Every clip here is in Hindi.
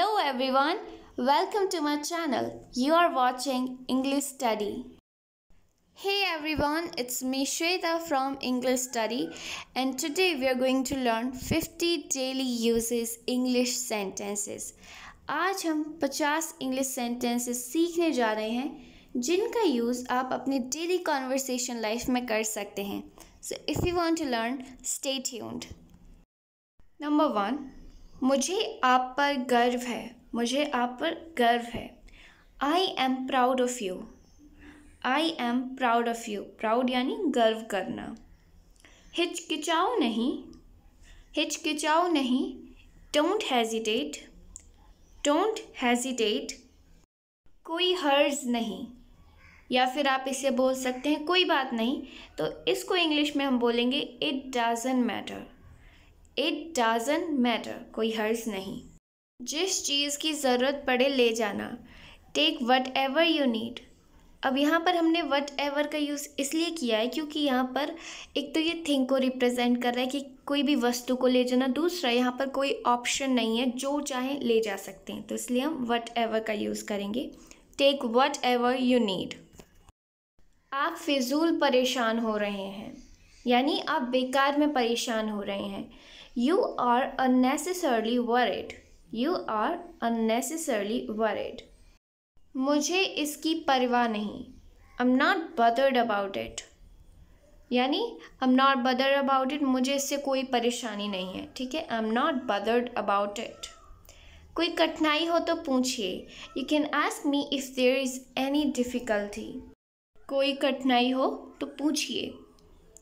Hello everyone, welcome to my channel. You are watching English Study. Hey everyone, it's me Shweta from English Study and today we are going to learn 50 daily uses English sentences. आज हम 50 English sentences सीखने जा रहे हैं जिनका यूज़ आप अपने daily conversation life में कर सकते हैं So if you want to learn, stay tuned. Number one. मुझे आप पर गर्व है मुझे आप पर गर्व है I am proud of you I am proud of you proud यानी गर्व करना हिचकिचाओ नहीं हिचकिचाओ नहीं डोंट हेजिटेट डोंट हेजिटेट कोई हर्ज नहीं या फिर आप इसे बोल सकते हैं कोई बात नहीं तो इसको इंग्लिश में हम बोलेंगे it doesn't matter it doesn't matter कोई हर्ज नहीं जिस चीज़ की ज़रूरत पड़े ले जाना take whatever you need अब यहाँ पर हमने वट एवर का यूज़ इसलिए किया है क्योंकि यहाँ पर एक तो ये थिंग को रिप्रेजेंट कर रहा है कि कोई भी वस्तु को ले जाना दूसरा यहाँ पर कोई ऑप्शन नहीं है जो चाहे ले जा सकते हैं तो इसलिए हम वट एवर का यूज़ करेंगे take whatever you need आप फिजूल परेशान हो रहे हैं यानी आप बेकार में परेशान हो रहे हैं you are unnecessarily worried you are unnecessarily worried मुझे इसकी परवाह नहीं I am not bothered about it यानी I am not bothered about it मुझे इससे कोई परेशानी नहीं है ठीक है I am not bothered about it कोई कठिनाई हो तो पूछिए you can ask me if there is any difficulty कोई कठिनाई हो तो पूछिए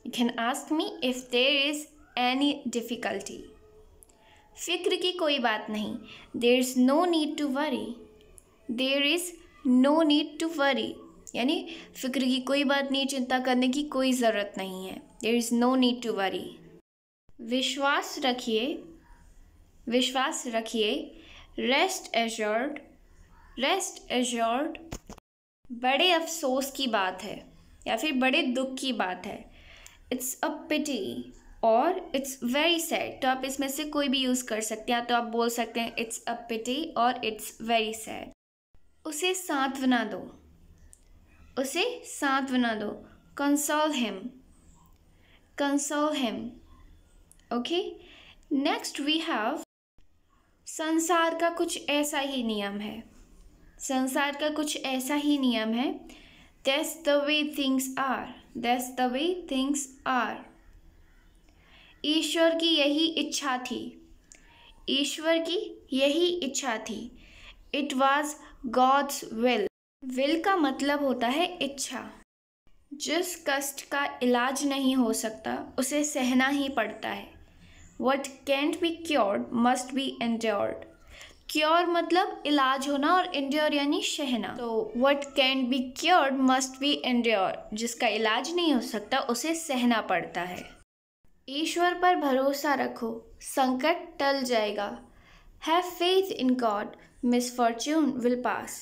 you can ask me if there is any difficulty फिक्र की कोई बात नहीं there is no need to worry there is no need to worry यानी फिक्र की कोई बात नहीं चिंता करने की कोई ज़रूरत नहीं है there is no need to worry विश्वास रखिए विश्वास रखिए रेस्ट एश्योर्ड रेस्ट एश्योर्ड बड़े अफसोस की बात है या फिर बड़े दुख की बात है इट्स अ पिटी और इट्स वेरी सैड तो आप इसमें से कोई भी यूज़ कर सकते हैं तो आप बोल सकते हैं इट्स अ पिटी और इट्स वेरी सैड उसे सांत्वना दो उसे सांत्वना दो console him console him okay next we have संसार का कुछ ऐसा ही नियम है संसार का कुछ ऐसा ही नियम है that's the way things are that's the way things are ईश्वर की यही इच्छा थी ईश्वर की यही इच्छा थी it was God's will will का मतलब होता है इच्छा जिस कष्ट का इलाज नहीं हो सकता उसे सहना ही पड़ता है what can't be cured must be endured cure मतलब इलाज होना और इंड्योर यानी सहना तो what can be cured must be endure जिसका इलाज नहीं हो सकता उसे सहना पड़ता है ईश्वर पर भरोसा रखो संकट टल जाएगा have faith in God misfortune will pass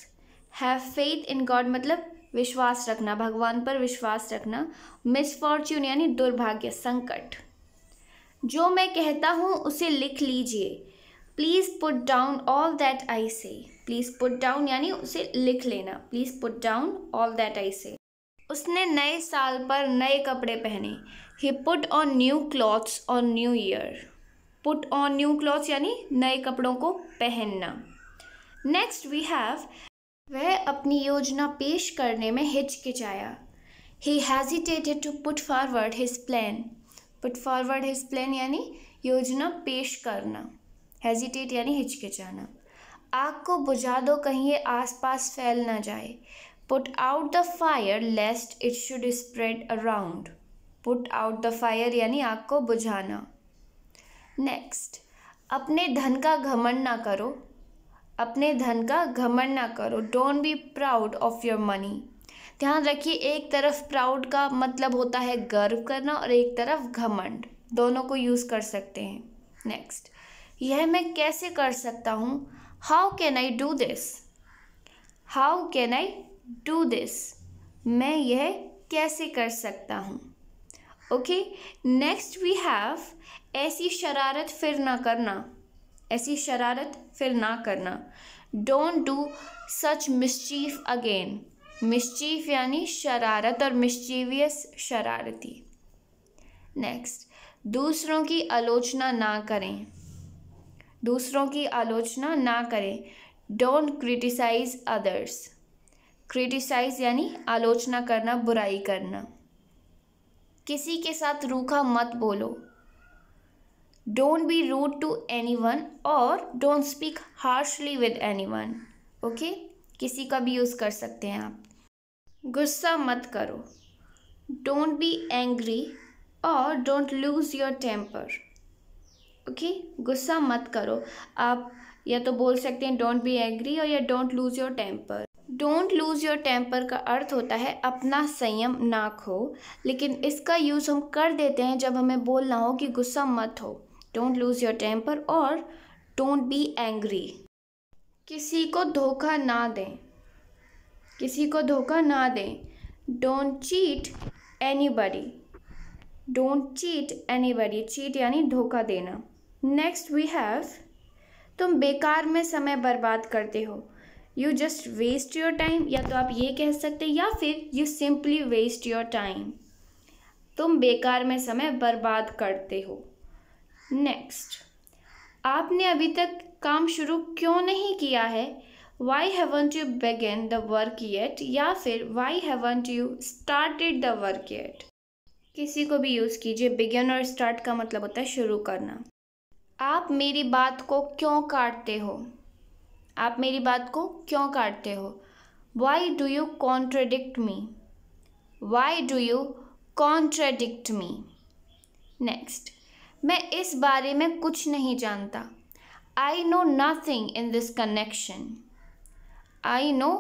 have faith in God मतलब विश्वास रखना भगवान पर विश्वास रखना मिसफॉर्च्यून यानी दुर्भाग्य संकट जो मैं कहता हूँ उसे लिख लीजिए please put down all that I say please put down यानी उसे लिख लेना please put down all that I say उसने नए साल पर नए कपड़े पहने ही put on new clothes on new year put on new clothes यानी नए कपड़ों को पहनना नेक्स्ट वी हैव वह अपनी योजना पेश करने में हिचकिचाया he hesitated to put forward his plan put forward his plan यानी योजना पेश करना हेजिटेट यानी हिचकिचाना आग को बुझा दो कहीं ये आसपास फैल ना जाए put out the fire lest it should spread around put out the fire यानी आग को बुझाना नेक्स्ट अपने धन का घमंड ना करो अपने धन का घमंड ना करो don't be proud of your money ध्यान रखिए एक तरफ प्राउड का मतलब होता है गर्व करना और एक तरफ घमंड दोनों को यूज़ कर सकते हैं नेक्स्ट यह मैं कैसे कर सकता हूँ how can I do this how can I do this मैं यह कैसे कर सकता हूँ ओके नेक्स्ट वी हैव ऐसी शरारत फिर ना करना ऐसी शरारत फिर ना करना don't do such mischief again mischief यानी शरारत और मिसचीवियस शरारती नेक्स्ट दूसरों की आलोचना ना करें दूसरों की आलोचना ना करें डोंट क्रिटिसाइज अदर्स क्रिटिसाइज यानी आलोचना करना बुराई करना किसी के साथ रूखा मत बोलो don't be rude to anyone और don't speak harshly with anyone okay किसी का भी यूज़ कर सकते हैं आप गुस्सा मत करो डोंट बी एंग्री और don't lose your temper okay गुस्सा मत करो आप या तो बोल सकते हैं डोंट बी एंग्री और या don't lose your temper don't lose your temper का अर्थ होता है अपना संयम ना खो लेकिन इसका यूज़ हम कर देते हैं जब हमें बोलना हो कि गुस्सा मत हो डोंट लूज़ योर टेम्पर और डोंट बी एंग्री किसी को धोखा ना दें किसी को धोखा ना दें don't cheat anybody don't cheat anybody cheat यानी धोखा देना नेक्स्ट वी हैव तुम बेकार में समय बर्बाद करते हो you just waste your time या तो आप ये कह सकते या फिर you simply waste your time तुम बेकार में समय बर्बाद करते हो नेक्स्ट आपने अभी तक काम शुरू क्यों नहीं किया है why haven't you begin the work yet या फिर why haven't you started the work yet किसी को भी यूज़ कीजिए बिगेन और स्टार्ट का मतलब होता है शुरू करना आप मेरी बात को क्यों काटते हो आप मेरी बात को क्यों काटते हो why do you contradict me why do you contradict me next मैं इस बारे में कुछ नहीं जानता I know nothing in this connection I know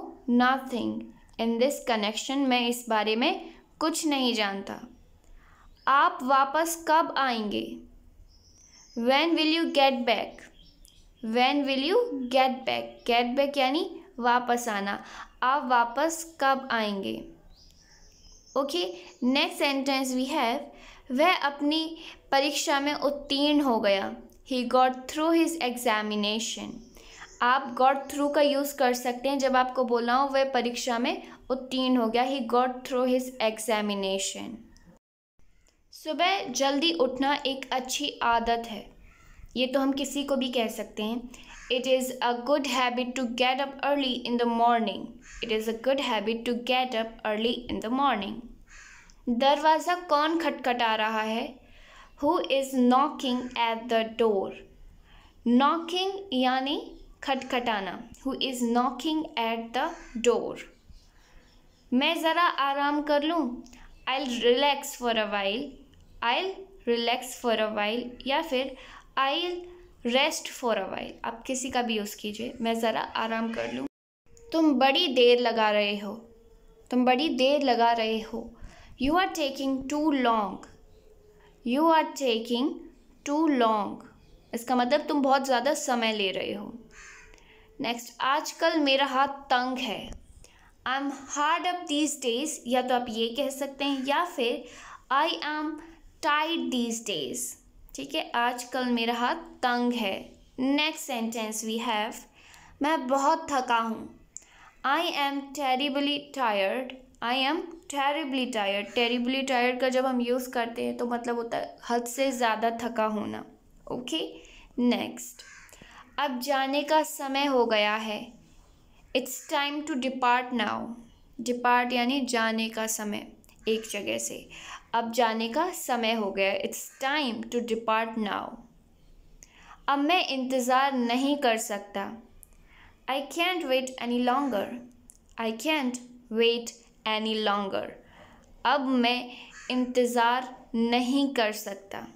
nothing in this connection मैं इस बारे में कुछ नहीं जानता आप वापस कब आएंगे when will you get back when will you get back get back यानी वापस आना आप वापस कब आएंगे okay next sentence we have वह अपनी परीक्षा में उत्तीर्ण हो गया he got through his examination आप गॉट थ्रू का यूज़ कर सकते हैं जब आपको बोला हो वह परीक्षा में उत्तीर्ण हो गया he got through his examination सुबह जल्दी उठना एक अच्छी आदत है ये तो हम किसी को भी कह सकते हैं it is a good habit to get up early in the morning it is a good habit to get up early in the morning दरवाज़ा कौन खटखटा रहा है who is knocking at the door knocking यानी खटखटाना who is knocking at the door मैं ज़रा आराम कर लूँ I relax for a while I relax for a while या फिर I rest for a while आप किसी का भी यूज़ कीजिए मैं ज़रा आराम कर लूँ तुम बड़ी देर लगा रहे हो तुम बड़ी देर लगा रहे हो you are taking too long you are taking too long इसका मतलब तुम बहुत ज़्यादा समय ले रहे हो नेक्स्ट आजकल मेरा हाथ तंग है I am hard up these days या तो आप ये कह सकते हैं या फिर I am tight these days ठीक है आजकल मेरा हाथ तंग है नेक्स्ट सेंटेंस वी हैव मैं बहुत थका हूँ I am terribly tired I am terribly tired terribly tired का जब हम यूज़ करते हैं तो मतलब होता है हद से ज़्यादा थका होना ओके नेक्स्ट अब जाने का समय हो गया है it's time to depart now depart यानी जाने का समय एक जगह से अब जाने का समय हो गया it's time to depart now अब मैं इंतज़ार नहीं कर सकता I can't wait any longer I can't wait any longer अब मैं इंतज़ार नहीं कर सकता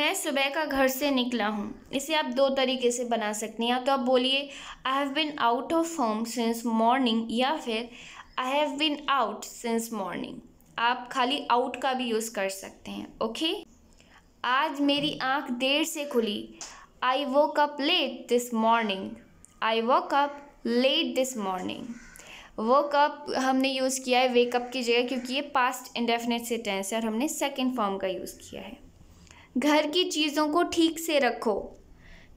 मैं सुबह का घर से निकला हूँ इसे आप दो तरीके से बना सकते हैं या तो आप बोलिए I have been out of home since morning या फिर I have been out since morning आप खाली आउट का भी यूज़ कर सकते हैं ओके आज मेरी आँख देर से खुली I woke up late this morning I woke up late this morning woke up हमने यूज़ किया है वेकअप की जगह क्योंकि ये पास्ट इंडेफिनेट से टेंस है और हमने सेकेंड फॉर्म का यूज़ किया है घर की चीज़ों को ठीक से रखो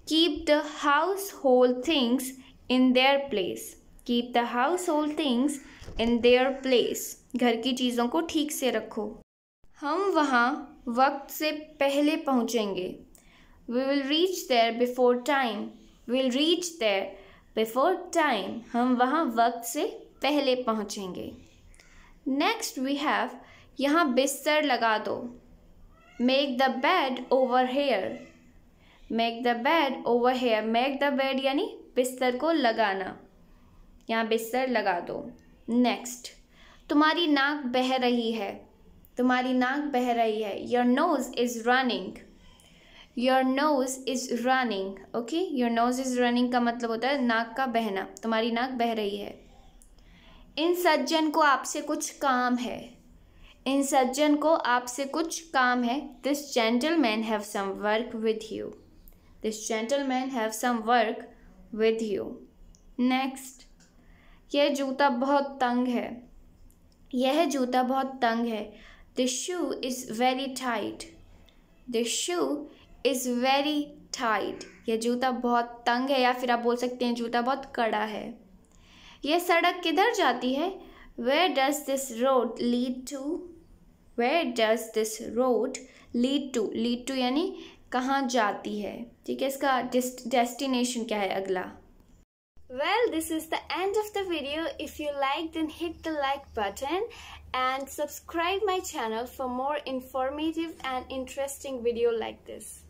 keep the household things in their place keep the household things in their place घर की चीज़ों को ठीक से रखो हम वहाँ वक्त से पहले पहुँचेंगे we will reach there before time will reach there before time हम वहाँ वक्त से पहले पहुँचेंगे नेक्स्ट वी हैव यहाँ बिस्तर लगा दो make the bed over here make the bed over here make the bed यानी बिस्तर को लगाना यहाँ बिस्तर लगा दो नेक्स्ट तुम्हारी नाक बह रही है तुम्हारी नाक बह रही है your nose is running your nose is running okay your nose is running का मतलब होता है नाक का बहना तुम्हारी नाक बह रही है इन सज्जन को आपसे कुछ काम है इन सज्जन को आपसे कुछ काम है this gentleman have some work with you this gentleman have some work with you next यह जूता बहुत तंग है यह जूता बहुत तंग है the shoe is very tight the shoe is very tight यह जूता बहुत तंग है या फिर आप बोल सकते हैं जूता बहुत कड़ा है यह सड़क किधर जाती है where does this road lead to where does this road lead to lead to यानी कहाँ जाती है ठीक है इसका डेस्टिनेशन क्या है अगला Well, this is the end of the video. If you like, then hit the like button and subscribe my channel for more informative and interesting video like this.